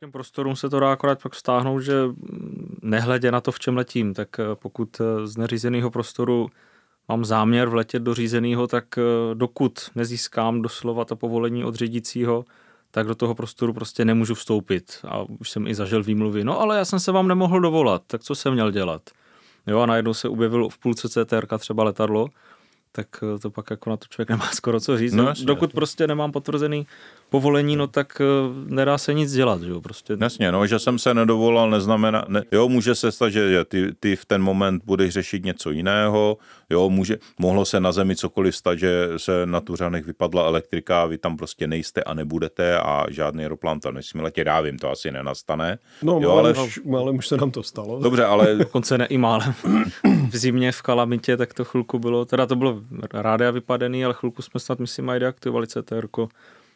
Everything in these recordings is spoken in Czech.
Těm prostorům se to dá akorát pak stáhnout, že nehledě na to, v čem letím, tak eh, pokud eh, z neřízeného prostoru mám záměr vletět do řízeného, tak eh, dokud nezískám doslova to povolení od řídícího, tak do toho prostoru prostě nemůžu vstoupit. A už jsem i zažil výmluvy, no ale já jsem se vám nemohl dovolat, tak co jsem měl dělat? Jo a najednou se objevilo v půlce CTRK třeba letadlo, tak eh, to pak jako na to člověk nemá skoro co říct. No, no, jasně, Dokud jasně. prostě nemám potvrzený povolení, no tak eh, nedá se nic dělat, že jo, prostě. Jasně, no, že jsem se nedovolal, neznamená, ne, jo, může se stát, že ty, ty v ten moment budeš řešit něco jiného, jo, může, mohlo se na zemi cokoliv stát, že se na Tuřanech vypadla elektrika, vy tam prostě nejste a nebudete a žádný aeroplán tam nesmí letět, já vím, to asi nenastane. No, jo, málem, ale... už, málem už se nám to stalo. Dobře, ale... Dokonce ne i málem. v zimě v kalamitě, tak to chvilku bylo, teda to bylo rádia vypadený, ale chvilku jsme snad, myslím, mají deaktivovali CTR. -ko.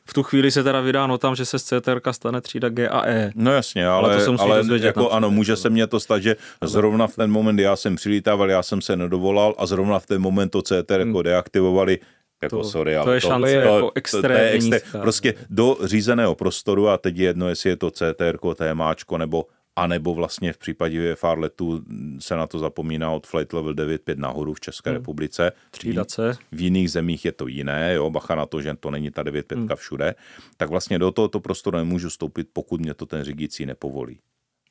V tu chvíli se teda vydá tam, že se z CTR stane třída G a E. No jasně, ale, ale, to jsem ale dozvědět jako ano, může no. se mě to stát, že zrovna v ten moment já jsem přilítával, já jsem se nedovolal a zrovna v ten moment to CTR hmm. Jako deaktivovali, jako to, sorry, ale to je to, šance to, jako extrémní. to, je Prostě do řízeného prostoru a teď je jedno, jestli je to CTR, témáčko nebo a nebo vlastně v případě Farletu se na to zapomíná od flight level 9.5 nahoru v České hmm. republice. Třídace. V jiných zemích je to jiné, jo, bacha na to, že to není ta 9.5 hmm. všude. Tak vlastně do tohoto prostoru nemůžu stoupit, pokud mě to ten řídící nepovolí.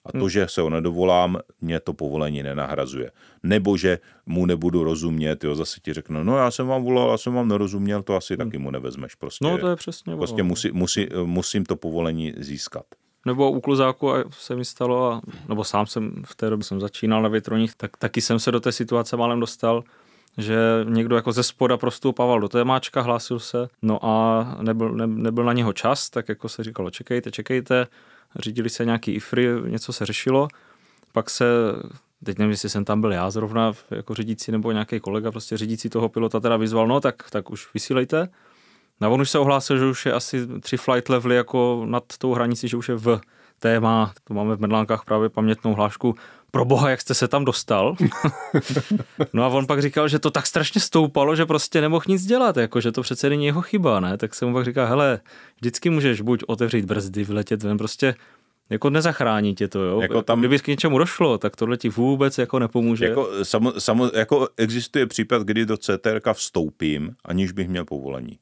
A to, hmm. že se ho nedovolám, mě to povolení nenahrazuje. Nebo že mu nebudu rozumět, jo, zase ti řeknu, no já jsem vám volal, já jsem vám nerozuměl, to asi hmm. taky mu nevezmeš. Prostě, no to je přesně. Prostě musí, no. musí, musím to povolení získat nebo u kluzáku se mi stalo, a, nebo sám jsem v té době jsem začínal na větroních, tak taky jsem se do té situace málem dostal, že někdo jako ze spoda prostoupával do témáčka, hlásil se, no a nebyl, ne, nebyl na něho čas, tak jako se říkalo, čekejte, čekejte, řídili se nějaký ifry, něco se řešilo, pak se, teď nevím, jestli jsem tam byl já zrovna jako řídící nebo nějaký kolega, prostě řídící toho pilota teda vyzval, no tak, tak už vysílejte, No on už se ohlásil, že už je asi tři flight levely jako nad tou hranicí, že už je v téma. To máme v Medlánkách právě pamětnou hlášku. Pro boha, jak jste se tam dostal? no a on pak říkal, že to tak strašně stoupalo, že prostě nemohl nic dělat, jako že to přece není jeho chyba, ne? Tak se mu pak říká, hele, vždycky můžeš buď otevřít brzdy, vyletět ven, prostě jako nezachrání tě to, jo? Jako tam, Kdyby k něčemu došlo, tak tohle ti vůbec jako nepomůže. Jako, samo, samo, jako existuje případ, kdy do CTRK vstoupím, aniž bych měl povolení.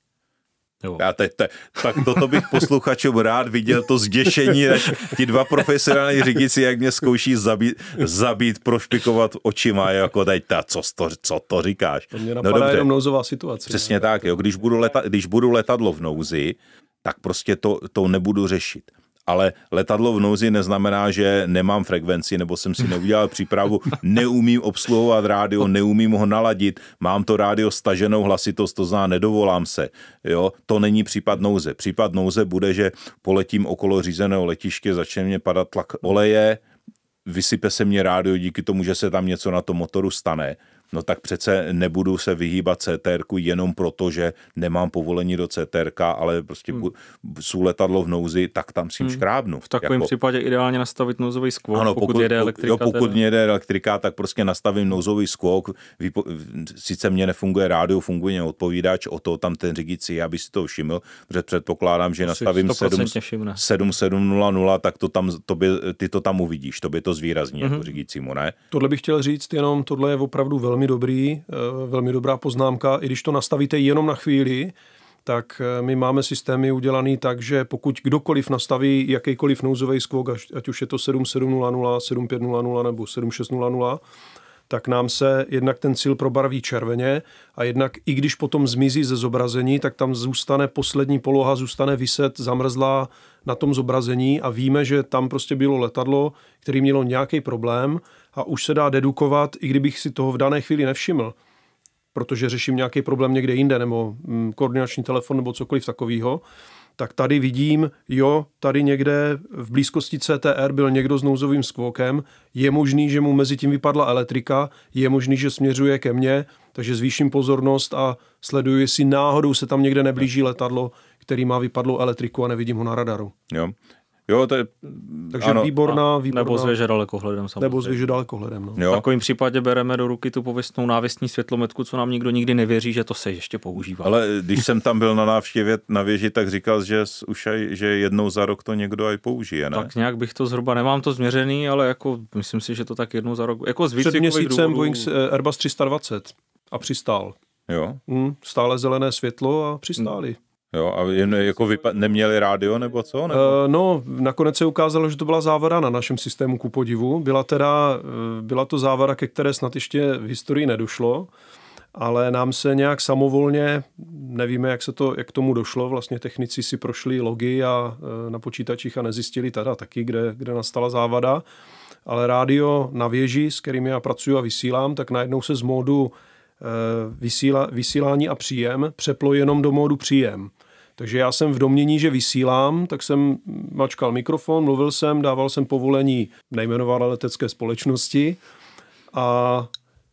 Jo. Já teď te, tak toto bych posluchačům rád viděl, to zděšení, než ti dva profesionální řidiči, jak mě zkouší zabít, zabít prošpikovat očima, jako teď ta, co to, co to říkáš. To mě no napadá no, dobře. jenom nouzová situace. Přesně ne? tak, jo, když budu, leta, když budu letadlo v nouzi, tak prostě to, to nebudu řešit ale letadlo v nouzi neznamená, že nemám frekvenci, nebo jsem si neudělal přípravu, neumím obsluhovat rádio, neumím ho naladit, mám to rádio staženou hlasitost, to zná, nedovolám se. Jo? To není případ nouze. Případ nouze bude, že poletím okolo řízeného letiště, začne mě padat tlak oleje, vysype se mě rádio díky tomu, že se tam něco na tom motoru stane no tak přece nebudu se vyhýbat CTR jenom proto, že nemám povolení do CTR, ale prostě hmm. jsou letadlo v nouzi, tak tam si hmm. škrábnu. V takovém jako... případě ideálně nastavit nouzový skvok, ano, pokud, pokud jede elektrika. Jo, pokud teda... jede elektrika, tak prostě nastavím nouzový skvok. Vypo... Sice mě nefunguje rádio, funguje mě odpovídač, o to tam ten řidič aby si to všiml, protože předpokládám, že to nastavím 7700, tak to tam, to by, ty to tam uvidíš, to by to zvýrazní mm-hmm. jako mhm. řídícímu, ne? Tohle bych chtěl říct, jenom tohle je opravdu velmi velmi dobrý, eh, velmi dobrá poznámka. I když to nastavíte jenom na chvíli, tak eh, my máme systémy udělané tak, že pokud kdokoliv nastaví jakýkoliv nouzový skvok, ať už je to 7700, 7500 nebo 7600, tak nám se jednak ten cíl probarví červeně a jednak i když potom zmizí ze zobrazení, tak tam zůstane poslední poloha, zůstane vyset, zamrzlá na tom zobrazení a víme, že tam prostě bylo letadlo, který mělo nějaký problém a už se dá dedukovat, i kdybych si toho v dané chvíli nevšiml, protože řeším nějaký problém někde jinde nebo mm, koordinační telefon nebo cokoliv takového, tak tady vidím, jo, tady někde v blízkosti CTR byl někdo s nouzovým skvokem, je možný, že mu mezi tím vypadla elektrika, je možný, že směřuje ke mně, takže zvýším pozornost a sleduji, jestli náhodou se tam někde neblíží letadlo, který má vypadlou elektriku a nevidím ho na radaru. Jo. Jo, to je, Takže ano. výborná, výborná. Nebo zvěže dalekohledem samozřejmě. Nebo zvěže dalekohledem, no. Jo. V takovém případě bereme do ruky tu pověstnou návěstní světlometku, co nám nikdo nikdy nevěří, že to se ještě používá. Ale když jsem tam byl na návštěvě na věži, tak říkal, že už aj, že jednou za rok to někdo aj použije, ne? Tak nějak bych to zhruba, nemám to změřený, ale jako myslím si, že to tak jednou za rok. Jako z Před měsícem důvodů... Boeing eh, Airbus 320 a přistál. Jo. Mm, stále zelené světlo a přistáli. Jo, a jen jako vypa- neměli rádio nebo co? Nebo? Uh, no, nakonec se ukázalo, že to byla závada na našem systému ku podivu. Byla teda, eh, byla to závada, ke které snad ještě v historii nedošlo, ale nám se nějak samovolně, nevíme, jak se to, jak tomu došlo, vlastně technici si prošli logy a eh, na počítačích a nezjistili teda taky, kde, kde nastala závada. Ale rádio na věži, s kterým já pracuji a vysílám, tak najednou se z módu Eh, vysíla, vysílání a příjem přeplo jenom do módu příjem. Takže já jsem v domění, že vysílám, tak jsem mačkal mikrofon, mluvil jsem, dával jsem povolení nejmenované letecké společnosti a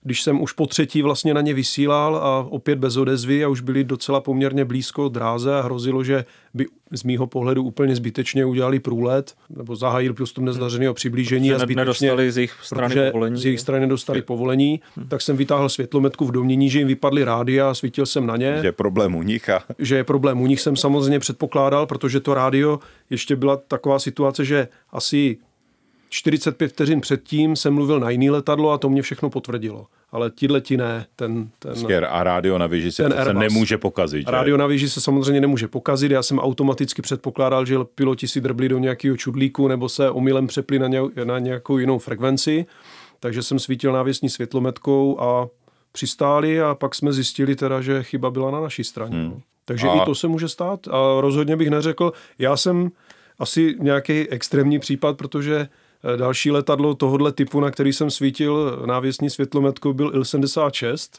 když jsem už po třetí vlastně na ně vysílal a opět bez odezvy a už byli docela poměrně blízko dráze a hrozilo, že by z mýho pohledu úplně zbytečně udělali průlet nebo zahájil postup nezdařeného hmm. přiblížení a zbytečně, z jejich strany povolení. Z jejich strany nedostali povolení, hmm. tak jsem vytáhl světlometku v domění, že jim vypadly rádia a svítil jsem na ně. Že je problém u nich. A... Že je problém u nich jsem samozřejmě předpokládal, protože to rádio ještě byla taková situace, že asi 45 vteřin předtím jsem mluvil na jiný letadlo a to mě všechno potvrdilo. Ale tihle ti ne. Ten, ten, Skier a rádio na věži se, se nemůže pokazit. Že? Rádio na věži se samozřejmě nemůže pokazit. Já jsem automaticky předpokládal, že piloti si drbli do nějakého čudlíku nebo se omylem přepli na, nějak, na nějakou jinou frekvenci. Takže jsem svítil návěsní světlometkou a přistáli a pak jsme zjistili teda, že chyba byla na naší straně. Hmm. No. Takže a... i to se může stát a rozhodně bych neřekl, já jsem asi nějaký extrémní případ, protože Eh, další letadlo tohohle typu, na který jsem svítil návěsní světlometku, byl Il-76,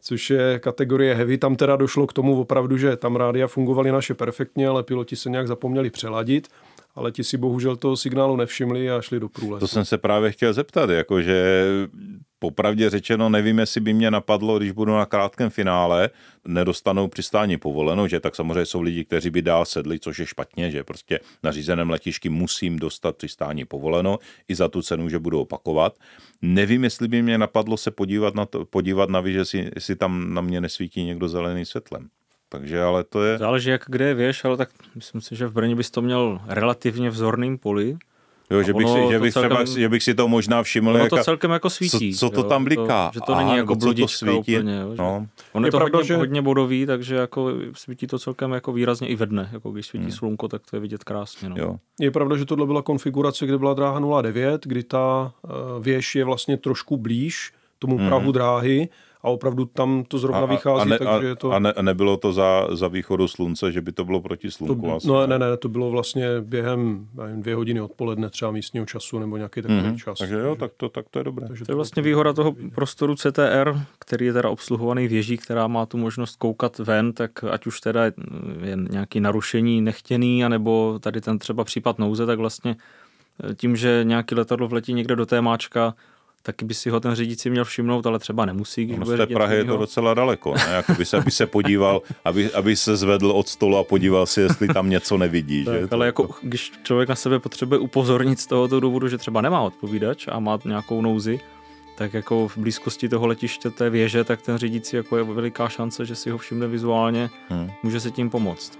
což je kategorie heavy. Tam teda došlo k tomu opravdu, že tam rádia fungovaly naše perfektně, ale piloti se nějak zapomněli přeladit ale ti si bohužel toho signálu nevšimli a šli do průlesu. To jsem se právě chtěl zeptat, jakože popravdě řečeno nevím, jestli by mě napadlo, když budu na krátkém finále, nedostanou přistání povoleno, že tak samozřejmě jsou lidi, kteří by dál sedli, což je špatně, že prostě na řízeném letišti musím dostat přistání povoleno i za tu cenu, že budu opakovat. Nevím, jestli by mě napadlo se podívat na, to, podívat na vy, že si, jestli tam na mě nesvítí někdo zelený světlem. Takže ale to je... Záleží jak kde věš, ale tak myslím si, že v Brně bys to měl relativně vzorným poli. Jo, že bych, si, že, bych celkem, třeba, že bych si to možná všiml. Ono to jaka, celkem jako svítí. Co, co to jo, tam bliká? To, že to není jako bludička to svítí, úplně. Jo, no. On je, je to pravda, hodně, že... hodně bodový, takže jako svítí to celkem jako výrazně i ve dne. Jako když svítí hmm. slunko, tak to je vidět krásně. No. Jo. Je pravda, že tohle byla konfigurace, kde byla dráha 09, kdy ta eh, věž je vlastně trošku blíž tomu hmm. prahu dráhy a opravdu tam to zrovna a, vychází, a ne, takže je to... A, ne, a nebylo to za, za východu slunce, že by to bylo proti slunku? To, asi, no ne, ne, to bylo vlastně během nevím, dvě hodiny odpoledne třeba místního času nebo nějaký takový mm-hmm. čas. Takže jo, tak to, tak to je dobré. Takže to je vlastně výhoda toho prostoru CTR, který je teda obsluhovaný věží, která má tu možnost koukat ven, tak ať už teda je nějaký narušení nechtěný, anebo tady ten třeba případ nouze, tak vlastně eh, tím, že nějaký letadlo vletí někde do té máčka, taky by si ho ten řidiči měl všimnout, ale třeba nemusí. Když no z té Prahy je to docela daleko, ne? Jak by se, aby se podíval, aby, aby se zvedl od stolu a podíval si, jestli tam něco nevidí. Tak, že? Ale to, jako, to... když člověk na sebe potřebuje upozornit z tohoto důvodu, že třeba nemá odpovídač a má nějakou nouzi, tak jako v blízkosti toho letiště té věže, tak ten řidič jako je veliká šance, že si ho všimne vizuálně, hmm. může se tím pomoct.